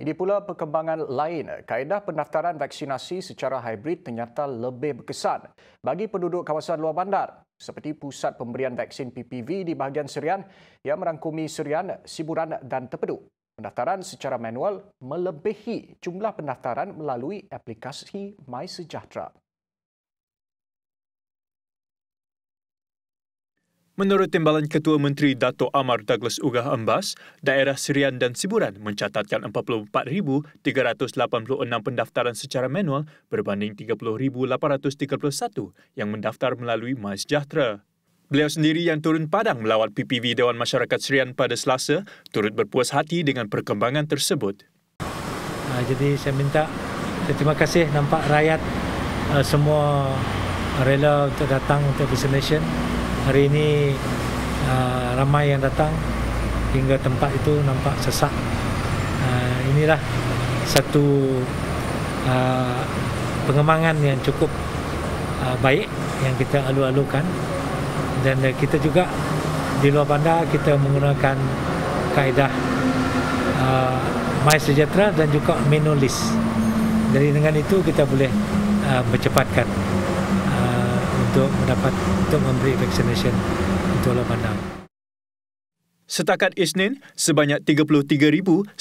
Ini pula perkembangan lain, kaedah pendaftaran vaksinasi secara hybrid ternyata lebih berkesan bagi penduduk kawasan luar bandar seperti pusat pemberian vaksin PPV di bahagian Serian yang merangkumi Serian, Siburan dan Tepedu. Pendaftaran secara manual melebihi jumlah pendaftaran melalui aplikasi MySejahtera. Menurut Timbalan Ketua Menteri Dato Amar Douglas Ugah Ambas, daerah Serian dan Siburan mencatatkan 44,386 pendaftaran secara manual berbanding 30,831 yang mendaftar melalui MySejahtera. Beliau sendiri yang turun padang melawat PPV Dewan Masyarakat Serian pada Selasa turut berpuas hati dengan perkembangan tersebut. Ah, jadi saya minta eh, terima kasih nampak rakyat eh, semua rela untuk datang untuk vaccination hari ini uh, ramai yang datang hingga tempat itu nampak sesak uh, inilah satu uh, pengembangan yang cukup uh, baik yang kita alu-alukan dan uh, kita juga di luar bandar kita menggunakan kaedah uh, My Sejahtera dan juga menulis. jadi dengan itu kita boleh uh, bercepatkan untuk mendapat untuk memberi vaccination untuk Lok Bandang. Setakat Isnin, sebanyak 33,193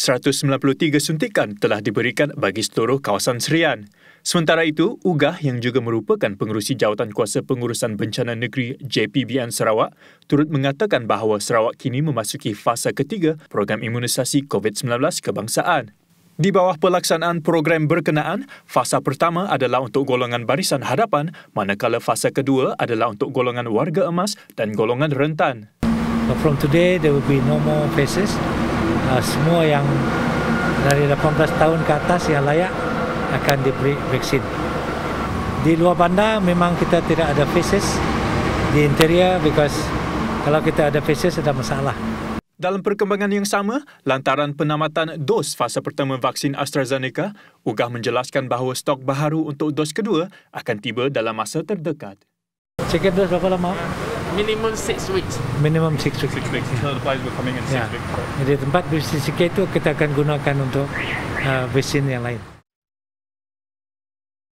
suntikan telah diberikan bagi seluruh kawasan Serian. Sementara itu, Ugah yang juga merupakan pengurusi jawatan kuasa pengurusan bencana negeri JPBN Sarawak turut mengatakan bahawa Sarawak kini memasuki fasa ketiga program imunisasi COVID-19 kebangsaan. Di bawah pelaksanaan program berkenaan, fasa pertama adalah untuk golongan barisan hadapan, manakala fasa kedua adalah untuk golongan warga emas dan golongan rentan. From today, there will be no more faces. Uh, semua yang dari 18 tahun ke atas yang layak akan diberi vaksin. Di luar bandar memang kita tidak ada faces. Di interior because kalau kita ada faces ada masalah. Dalam perkembangan yang sama, lantaran penamatan dos fasa pertama vaksin AstraZeneca, Ugah menjelaskan bahawa stok baharu untuk dos kedua akan tiba dalam masa terdekat. Cekap dos berapa lama? Minimum 6 weeks. Minimum 6 weeks. 6 weeks. So the flies were coming in 6 yeah. weeks. Jadi tempat bersih sikit itu kita akan gunakan untuk uh, vaksin yang lain.